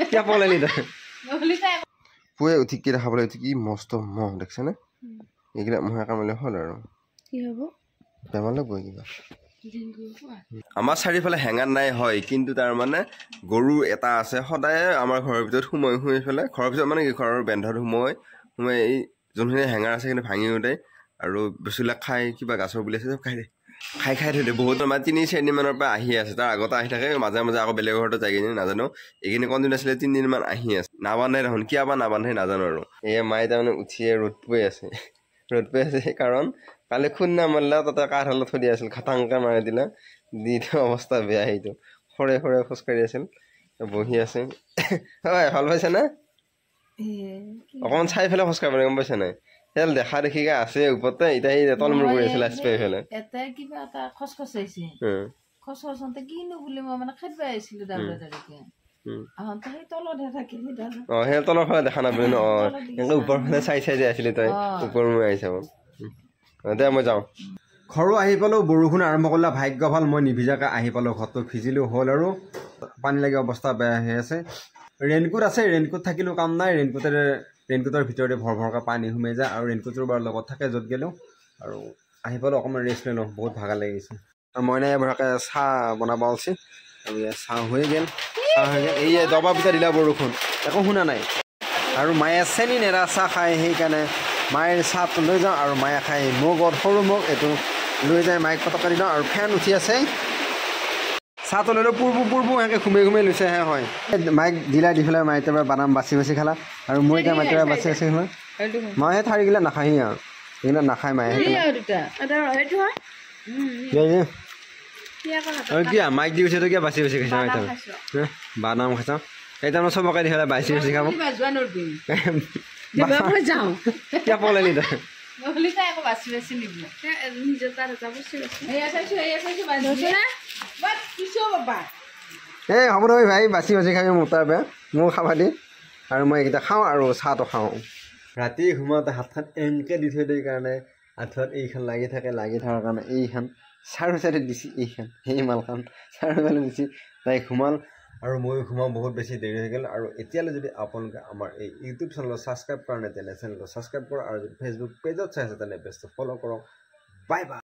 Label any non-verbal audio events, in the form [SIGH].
আমাৰ চাৰিওফালে হেঙাৰ নাই হয় কিন্তু তাৰ মানে গৰু এটা আছে সদায় আমাৰ ঘৰৰ ভিতৰত সোমাই সোমাই পেলাই ঘৰৰ ভিতৰত মানে কি ঘৰৰ বেন্ধত সোমাই সোমাই এই যোনখিনি হেঙাৰ আছে সেইখিনি ভাঙি উঠে আৰু বেচুলাক খাই কিবা গাছৰ বুলি আছে চব খাই দেই খাই খাই থৈ দিওঁ বহুত আমাৰ তিনি চাৰিদিনমানৰ পৰা আহি আছে তাৰ আগতে আহি থাকে মাজে মাজে আকৌ বেলেগ ঘৰতে যায়গৈ নাজানো এইখিনি কণ্টিনিউ আছিলে তিনিদিনমান আহি আছে নাবান্ধে দেখোন কিয় বা নাবান্ধে নাজানো আৰু এই মায়ে তাৰমানে উঠিয়ে ৰ'দ পুৱে আছে [LAUGHS] ৰ'দ পুৱে আছে কাৰণ কালি খুন্দা মাৰিলে তাতে কাঠহালত থৈ দিয়া আছিল খাটাংকে মাৰি দিলা দি অৱস্থা বেয়া সেইটো সৰে সৰে খোজকাঢ়ি আছিল বহি আছে হয় [LAUGHS] ভাল পাইছেনে অকণমান চাই পেলাই খোজকাঢ়িব গম পাইছে নাই হেল দেখা দেখিকে আছে ওপৰতে এতিয়া সেই এটা নম্বৰ কৰি আছিলে স্প্ৰে ফেলে এটা কিবা এটা খচখচ আহিছে খচখচ হওঁতে কিনো বুলি মই মানে খেদিব আহিছিলো ডাবলে ডাবলিকে ঘৰো আহি পালো বৰষুণ আৰম্ভ কৰিলা ভাগ্য ভাল মই নিভিজাকে আহি পালো ঘৰটো ভিজিলো হল আৰু পানী লাগে অৱস্থা বেয়া হৈ আছে ৰেইনকোট আছে ৰেইনকোট থাকিলো কাম নাই ৰেইনকোটেৰে ৰেইনকোটৰ ভিতৰতে ভৰ ভৰকৈ পানী সোমাই যায় আৰু ৰেইনকোটৰ বাৰু লগত থাকে য'ত গ'লেও আৰু আহি পালেও অকণমান ৰেষ্ট লৈ লওঁ বহুত ভাগা লাগিছে আৰু মই নাই এভাগে চাহ বনাব উচিত আৰু ইয়াত চাহ হৈ গ'ল চাহ হৈ গ'ল এই দবা পিছত দিলা বৰষুণ একো শুনা নাই আৰু মায়ে চেনি নেৰা চাহ খায় সেইকাৰণে মায়ে চাহটো লৈ যাওঁ আৰু মায়ে খাই মগত সৰু মগ এইটো লৈ যায় মাইক পটকা দি লওঁ আৰু ফেন উঠি আছে চাহ তললৈ পূৰবোৰ পূৰবোৰ সেনেকৈ ঘূমে ঘূমে লৈছেহে হয় মাইক দিলা দি পেলাই মাইকৰ পৰা বাদাম বাচি বাচি খালা আৰু মই এতিয়া মাইকৰ পৰা বাচি বাচি খালা মই সেই গিলা নাখাহি আৰু সেইগিলা নাখায় মায়ে মাইক দি উঠিছে বাচি বাচি খাইছা মাইকৰ বাদাম খাইছা এতিয়া মই চবকে দি পেলাই বাচি বাচি খাব যাওঁ এতিয়া পলাই [LAUGHS] এই হ'ব নহয় ভাই বাচি বাচি খাবি মোটা বেয়া মোৰ খাবা দি আৰু মই এইকেইটা খাওঁ আৰু চাহটো খাওঁ ৰাতি সোমাওঁতে হাতখন এনেকৈ দি থৈ দিয়ে কাৰণে আঁঠুৱাত এইখন লাগি থাকে লাগি থকাৰ কাৰণে এইখন চাৰিও চাইডে দিছে এইখন সেই মালখন চাৰিওফালে দিছে তাই সোমাল আৰু মই সোমাওঁ বহুত বেছি দেৰি হৈ গ'ল আৰু এতিয়ালৈ যদি আপোনালোকে আমাৰ এই ইউটিউব চেনেলত ছাবস্ক্ৰাইব কৰা নাই তেনে চেনেলটো ছাবস্ক্ৰাইব কৰক আৰু যদি ফেচবুক পেজত চাই আছে তেনে বেষ্ট ফ'ল' কৰক বাই বাই